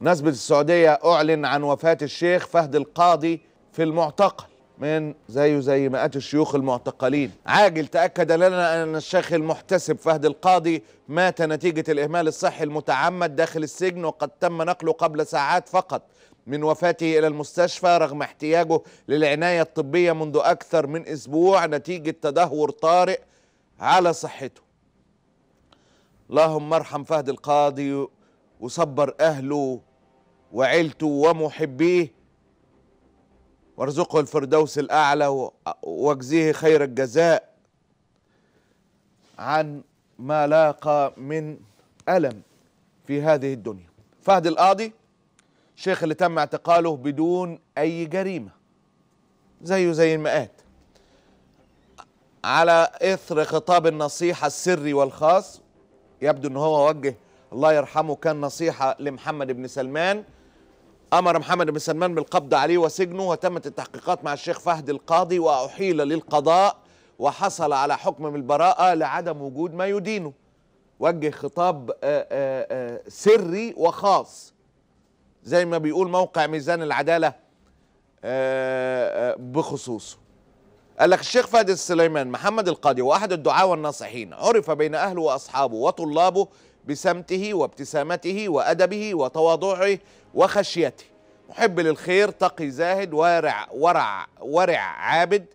نسبة السعودية أعلن عن وفاة الشيخ فهد القاضي في المعتقل من زيه زي مئات الشيوخ المعتقلين عاجل تأكد لنا أن الشيخ المحتسب فهد القاضي مات نتيجة الإهمال الصحي المتعمد داخل السجن وقد تم نقله قبل ساعات فقط من وفاته إلى المستشفى رغم احتياجه للعناية الطبية منذ أكثر من أسبوع نتيجة تدهور طارئ على صحته اللهم ارحم فهد القاضي وصبر أهله وعيلته ومحبيه وارزقه الفردوس الأعلى واجزيه خير الجزاء عن ما لاقى من ألم في هذه الدنيا فهد القاضي الشيخ اللي تم اعتقاله بدون أي جريمة زيه زي المئات على إثر خطاب النصيحة السري والخاص يبدو أن هو وجه الله يرحمه كان نصيحة لمحمد بن سلمان أمر محمد بن سلمان بالقبض عليه وسجنه وتمت التحقيقات مع الشيخ فهد القاضي وأحيل للقضاء وحصل على حكم بالبراءة لعدم وجود ما يدينه وجه خطاب آه، آه، آه، سري وخاص زي ما بيقول موقع ميزان العدالة بخصوصه قال لك الشيخ فهد السليمان محمد القاضي وأحد الدعاة والناصحين عرف بين أهله وأصحابه وطلابه بسمته وابتسامته وأدبه وتواضعه وخشيته محب للخير تقي زاهد ورع ورع ورع عابد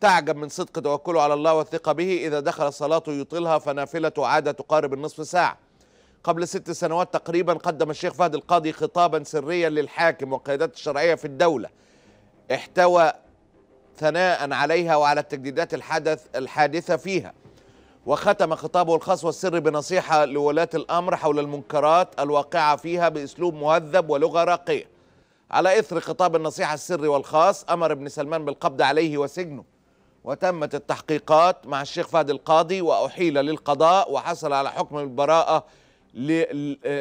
تعجب من صدق توكله على الله والثقة به إذا دخل الصلاة يطيلها فنافلة عادة تقارب النصف ساعة قبل ست سنوات تقريبا قدم الشيخ فهد القاضي خطابا سريا للحاكم والقيادات الشرعية في الدولة احتوى ثناء عليها وعلى التجديدات الحدث الحادثة فيها وختم خطابه الخاص والسر بنصيحة لولاة الأمر حول المنكرات الواقعة فيها بأسلوب مهذب ولغة راقية على إثر خطاب النصيحة السري والخاص أمر ابن سلمان بالقبض عليه وسجنه وتمت التحقيقات مع الشيخ فهد القاضي وأحيل للقضاء وحصل على حكم البراءة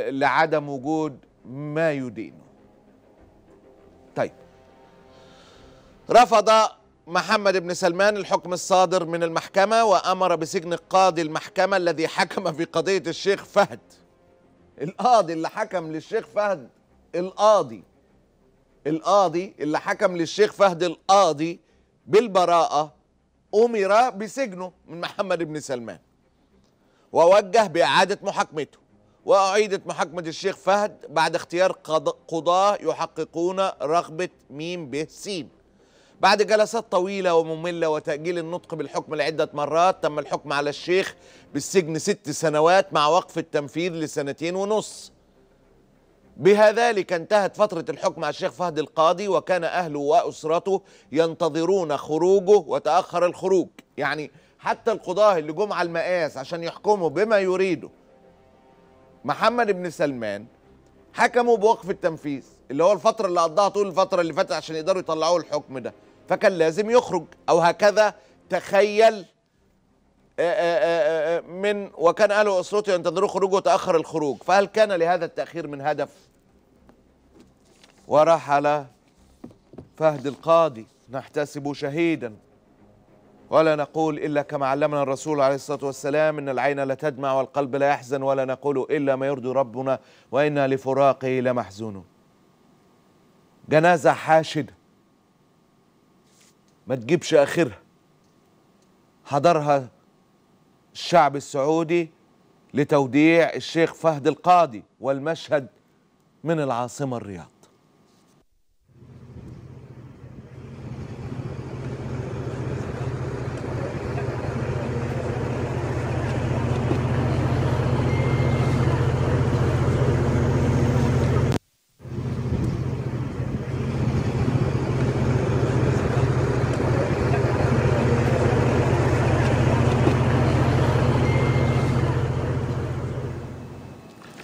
لعدم وجود ما يدينه طيب رفض محمد بن سلمان الحكم الصادر من المحكمة وأمر بسجن قاضي المحكمة الذي حكم في قضية الشيخ فهد القاضي اللي حكم للشيخ فهد القاضي القاضي اللي حكم للشيخ فهد القاضي بالبراءة أمر بسجنه من محمد بن سلمان ووجه بإعادة محاكمته وأعيدت محاكمة الشيخ فهد بعد اختيار قضاة يحققون رغبة ميم به سين بعد جلسات طويلة ومملة وتأجيل النطق بالحكم لعدة مرات تم الحكم على الشيخ بالسجن ست سنوات مع وقف التنفيذ لسنتين ونص بهذلك انتهت فترة الحكم على الشيخ فهد القاضي وكان أهله وأسرته ينتظرون خروجه وتأخر الخروج يعني حتى القضاة اللي جم على المقاس عشان يحكموا بما يريدوا محمد بن سلمان حكموا بوقف التنفيذ اللي هو الفترة اللي قضاها طول الفترة اللي فاتت عشان يقدروا يطلعوا الحكم ده فكان لازم يخرج أو هكذا تخيل آه، آه، آه، من وكان أهله وأسرته ينتظرون خروجه وتأخر الخروج فهل كان لهذا التأخير من هدف ورحل فهد القاضي نحتسب شهيدا ولا نقول إلا كما علمنا الرسول عليه الصلاة والسلام إن العين لا تدمع والقلب لا يحزن ولا نقول إلا ما يرضي ربنا وإنا لفراقه لمحزونون جنازة حاشدة ما تجيبش اخرها حضرها الشعب السعودي لتوديع الشيخ فهد القاضي والمشهد من العاصمه الرياض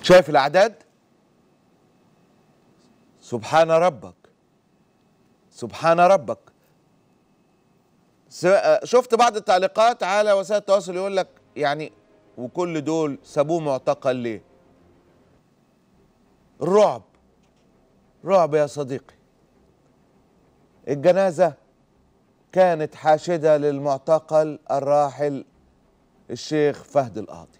شايف الاعداد سبحان ربك سبحان ربك آه، شفت بعض التعليقات على وسائل التواصل يقول لك يعني وكل دول سابوه معتقل ليه الرعب رعب يا صديقي الجنازة كانت حاشدة للمعتقل الراحل الشيخ فهد القاضي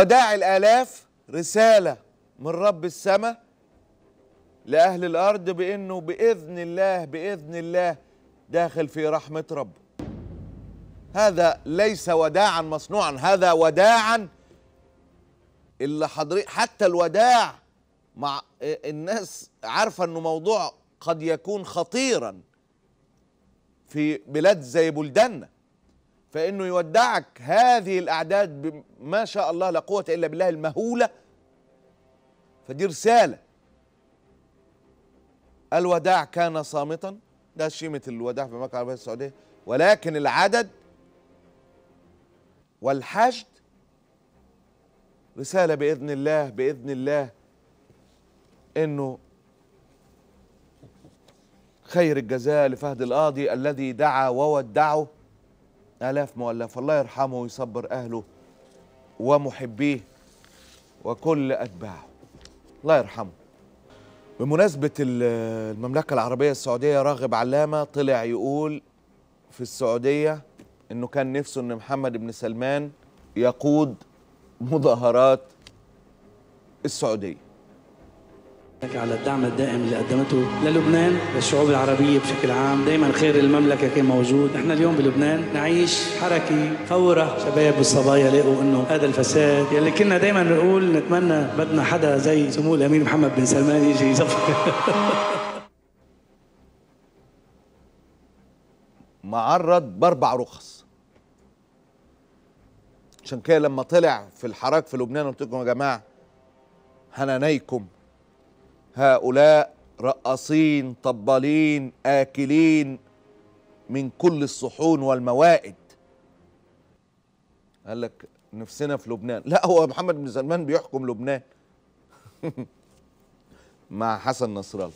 وداع الآلاف رسالة من رب السماء لأهل الأرض بأنه بإذن الله بإذن الله داخل في رحمة ربه هذا ليس وداعا مصنوعا هذا وداعا اللي حضرتك حتى الوداع مع الناس عارفه انه موضوع قد يكون خطيرا في بلاد زي بلداننا فانه يودعك هذه الاعداد ما شاء الله لا قوه الا بالله المهوله فدي رساله الوداع كان صامتا ده شيمه الوداع في المملكه العربيه السعوديه ولكن العدد والحشد رساله باذن الله باذن الله انه خير الجزاء لفهد القاضي الذي دعا وودعه آلاف مؤلف الله يرحمه ويصبر أهله ومحبيه وكل أتباعه الله يرحمه بمناسبة المملكة العربية السعودية راغب علامة طلع يقول في السعودية إنه كان نفسه إن محمد بن سلمان يقود مظاهرات السعودية على الدعم الدائم اللي قدمته للبنان للشعوب العربية بشكل عام دايما خير المملكة كان موجود نحن اليوم بلبنان نعيش حركة ثورة شباب والصبايا لقوا انه هذا الفساد يلي يعني كنا دايما نقول نتمنى بدنا حدا زي سمو الامير محمد بن سلمان يجي يصفر معرض باربع رخص عشان كده لما طلع في الحراك في لبنان قلت لكم يا جماعه هنانيكم هؤلاء رقاصين طبالين آكلين من كل الصحون والموائد قال لك نفسنا في لبنان لا هو محمد بن سلمان بيحكم لبنان مع حسن نصر الله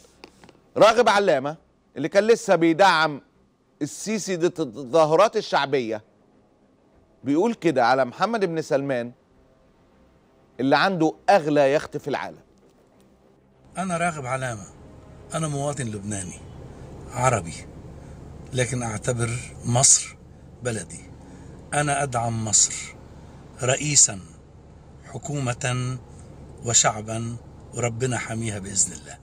راغب علامة اللي كان لسه بيدعم السيسي ضد التظاهرات الشعبية بيقول كده على محمد بن سلمان اللي عنده أغلى يخت في العالم أنا راغب علامة أنا مواطن لبناني عربي لكن أعتبر مصر بلدي أنا أدعم مصر رئيسا حكومة وشعبا وربنا حميها بإذن الله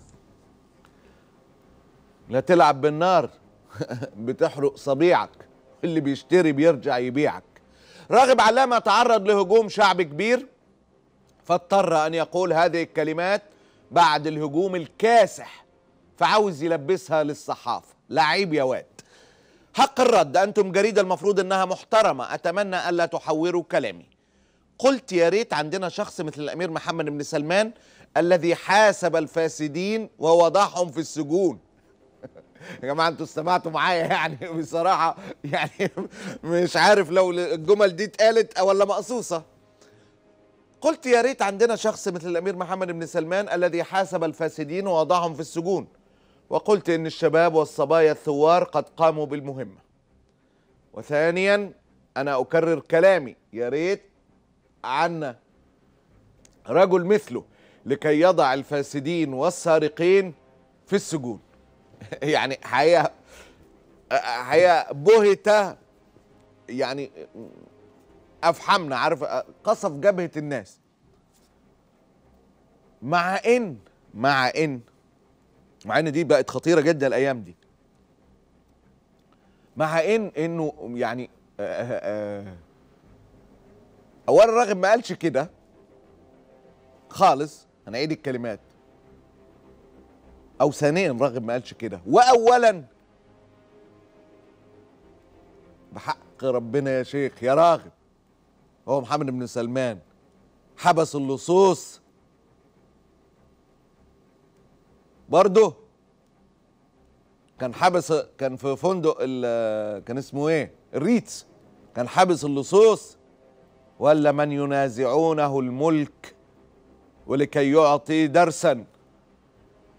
لا تلعب بالنار بتحرق صبيعك اللي بيشتري بيرجع يبيعك راغب علامة تعرض لهجوم شعب كبير فاضطر أن يقول هذه الكلمات بعد الهجوم الكاسح فعاوز يلبسها للصحافه لعيب يا واد حق الرد انتم جريده المفروض انها محترمه اتمنى الا تحوروا كلامي قلت يا ريت عندنا شخص مثل الامير محمد بن سلمان الذي حاسب الفاسدين ووضعهم في السجون يا جماعه انتوا استمعتوا معايا يعني بصراحه يعني مش عارف لو الجمل دي اتقالت ولا مقصوصه قلت يا ريت عندنا شخص مثل الأمير محمد بن سلمان الذي حاسب الفاسدين ووضعهم في السجون وقلت إن الشباب والصبايا الثوار قد قاموا بالمهمة وثانيا أنا أكرر كلامي يا ريت عنا رجل مثله لكي يضع الفاسدين والسارقين في السجون يعني حقيقة حقيقة بهت يعني افحمنا عارف قصف جبهه الناس مع ان مع ان مع ان دي بقت خطيره جدا الايام دي مع ان انه يعني آه، آه، آه، اولا راغب ما قالش كده خالص هنعيد إيه الكلمات او ثانيا راغب ما قالش كده واولا بحق ربنا يا شيخ يا راغب هو محمد بن سلمان حبس اللصوص برضه كان حبس كان في فندق كان اسمه ايه الريتس كان حبس اللصوص ولا من ينازعونه الملك ولكي يعطي درسا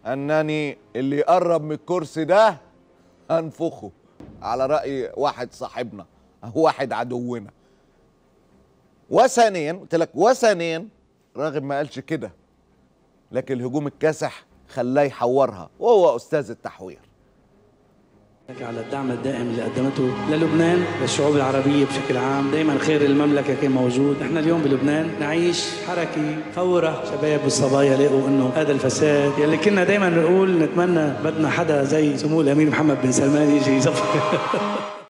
انني اللي يقرب من الكرسي ده انفخه على راي واحد صاحبنا واحد عدونا وثانيا قلت لك وثانيا راغب ما قالش كده لكن الهجوم الكاسح خلاه يحورها وهو استاذ التحوير على الدعم الدائم اللي قدمته للبنان للشعوب العربية بشكل عام دائما خير المملكة كان موجود نحن اليوم بلبنان نعيش حركة ثورة شباب والصبايا لقوا انه هذا الفساد يلي كنا دائما نقول نتمنى بدنا حدا زي سمو الامير محمد بن سلمان يجي يصفق